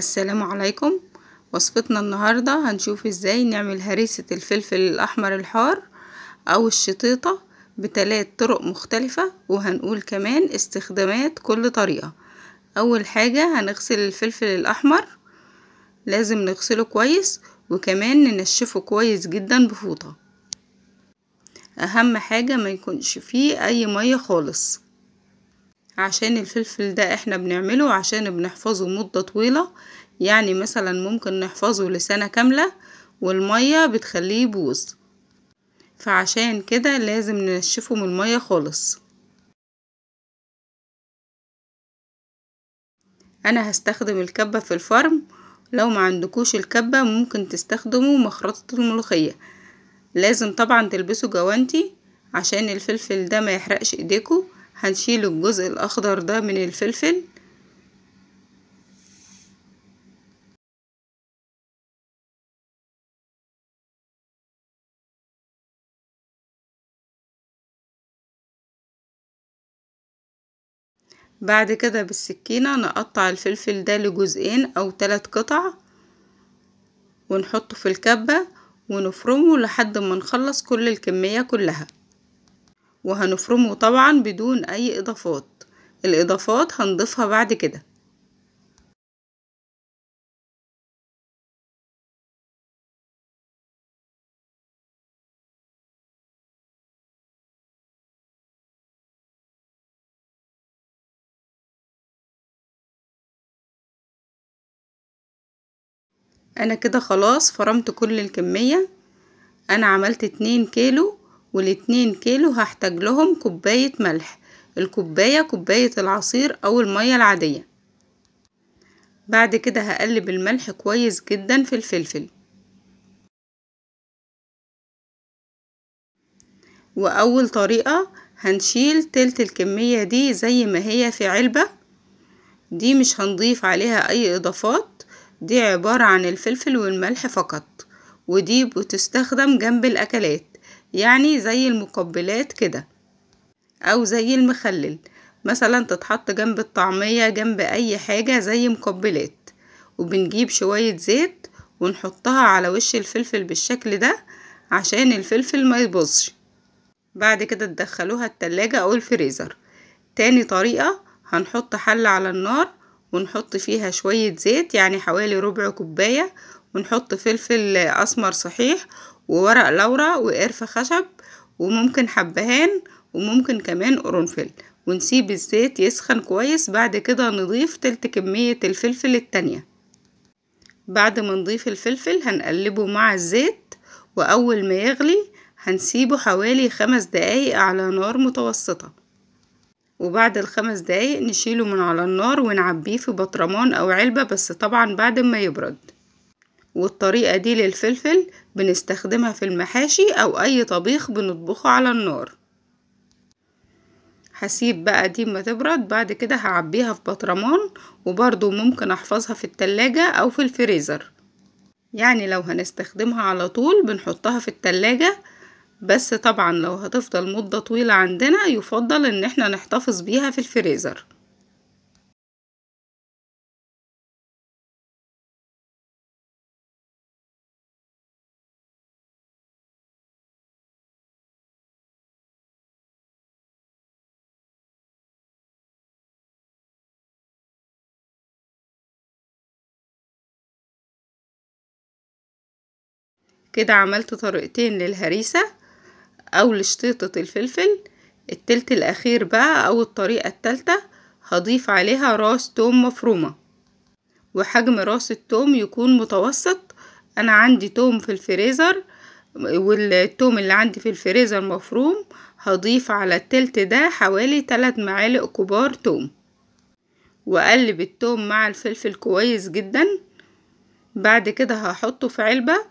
السلام عليكم وصفتنا النهاردة هنشوف ازاي نعمل هريسة الفلفل الأحمر الحار أو الشطيطة بتلات طرق مختلفة وهنقول كمان استخدامات كل طريقة أول حاجة هنغسل الفلفل الأحمر لازم نغسله كويس وكمان ننشفه كويس جدا بفوطة أهم حاجة ما يكونش فيه أي مية خالص عشان الفلفل ده احنا بنعمله عشان بنحفظه مدة طويلة يعني مثلا ممكن نحفظه لسنة كاملة والمية بتخليه يبوظ فعشان كده لازم ننشفه من المية خالص انا هستخدم الكبة في الفرم لو ما عندكوش الكبة ممكن تستخدموا مخرطة الملوخية لازم طبعا تلبسوا جوانتي عشان الفلفل ده ما يحرقش ايديكم هنشيل الجزء الأخضر ده من الفلفل بعد كده بالسكينة نقطع الفلفل ده لجزئين أو تلات قطع ونحطه في الكبة ونفرمه لحد ما نخلص كل الكمية كلها وهنفرمه طبعا بدون اي اضافات الاضافات هنضيفها بعد كده انا كده خلاص فرمت كل الكمية انا عملت اتنين كيلو والاتنين كيلو هحتاج لهم كوباية ملح الكوباية كوباية العصير أو المية العادية بعد كده هقلب الملح كويس جدا في الفلفل وأول طريقة هنشيل تلت الكمية دي زي ما هي في علبة دي مش هنضيف عليها أي إضافات دي عبارة عن الفلفل والملح فقط ودي بتستخدم جنب الأكلات يعني زي المقبلات كده أو زي المخلل مثلا تتحط جنب الطعمية جنب أي حاجة زي مقبلات وبنجيب شوية زيت ونحطها على وش الفلفل بالشكل ده عشان الفلفل ما يبصش. بعد كده تدخلوها التلاجة أو الفريزر تاني طريقة هنحط حل على النار ونحط فيها شوية زيت يعني حوالي ربع كوباية ونحط فلفل أسمر صحيح وورق لورا وقرفة خشب وممكن حبهان وممكن كمان قرنفل ونسيب الزيت يسخن كويس بعد كده نضيف تلت كمية الفلفل التانية بعد ما نضيف الفلفل هنقلبه مع الزيت وأول ما يغلي هنسيبه حوالي خمس دقايق على نار متوسطة وبعد الخمس دقايق نشيله من على النار ونعبيه في بطرمان أو علبة بس طبعا بعد ما يبرد والطريقة دي للفلفل بنستخدمها في المحاشي أو أي طبيخ بنطبخه على النار هسيب بقى دي ما تبرد بعد كده هعبيها في بطرمان وبرضو ممكن احفظها في التلاجة او في الفريزر يعني لو هنستخدمها على طول بنحطها في التلاجة بس طبعا لو هتفضل مدة طويلة عندنا يفضل ان احنا نحتفظ بيها في الفريزر كده عملت طريقتين للهريسة او لشطيطة الفلفل التلت الاخير بقى او الطريقة التالتة هضيف عليها راس توم مفرومة وحجم راس التوم يكون متوسط انا عندي توم في الفريزر والتوم اللي عندي في الفريزر مفروم هضيف على التلت ده حوالي 3 معالق كبار توم وأقلب التوم مع الفلفل كويس جدا بعد كده هحطه في علبة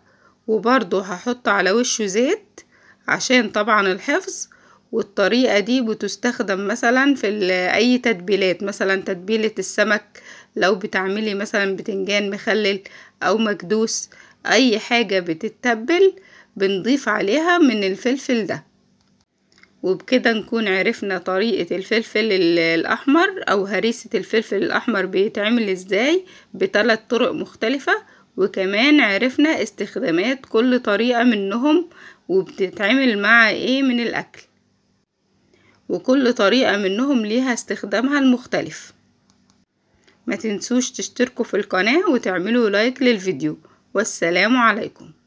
وبرضو هحط على وشه زيت عشان طبعا الحفظ والطريقة دي بتستخدم مثلا في آه، اي تتبيلات مثلا تتبيلة السمك لو بتعملي مثلا بتنجان مخلل او مكدوس اي حاجة بتتبل بنضيف عليها من الفلفل ده وبكده نكون عرفنا طريقة الفلفل آه، الأحمر أو هريسة الفلفل الأحمر بيتعمل إزاي بثلاث طرق مختلفة وكمان عرفنا استخدامات كل طريقة منهم وبتتعمل مع ايه من الاكل وكل طريقة منهم ليها استخدامها المختلف ما تنسوش تشتركوا في القناة وتعملوا لايك للفيديو والسلام عليكم